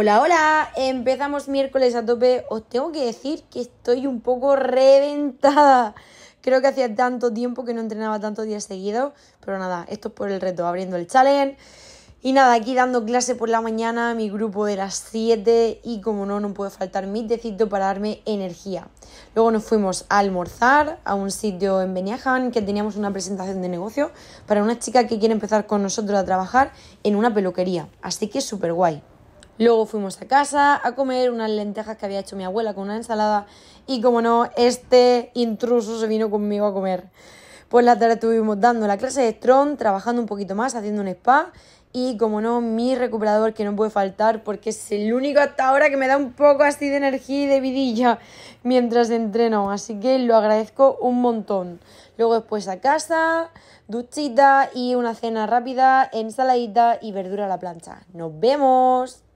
Hola, hola, empezamos miércoles a tope. Os tengo que decir que estoy un poco reventada. Creo que hacía tanto tiempo que no entrenaba tantos días seguidos, pero nada, esto es por el reto, abriendo el challenge. Y nada, aquí dando clase por la mañana, mi grupo de las 7 y como no, no puede faltar mi tecito para darme energía. Luego nos fuimos a almorzar a un sitio en Beniahan que teníamos una presentación de negocio para una chica que quiere empezar con nosotros a trabajar en una peluquería. Así que súper guay. Luego fuimos a casa a comer unas lentejas que había hecho mi abuela con una ensalada y como no, este intruso se vino conmigo a comer. Pues la tarde estuvimos dando la clase de Strong, trabajando un poquito más, haciendo un spa y como no, mi recuperador que no puede faltar porque es el único hasta ahora que me da un poco así de energía y de vidilla mientras entreno, así que lo agradezco un montón. Luego después a casa, duchita y una cena rápida, ensaladita y verdura a la plancha. ¡Nos vemos!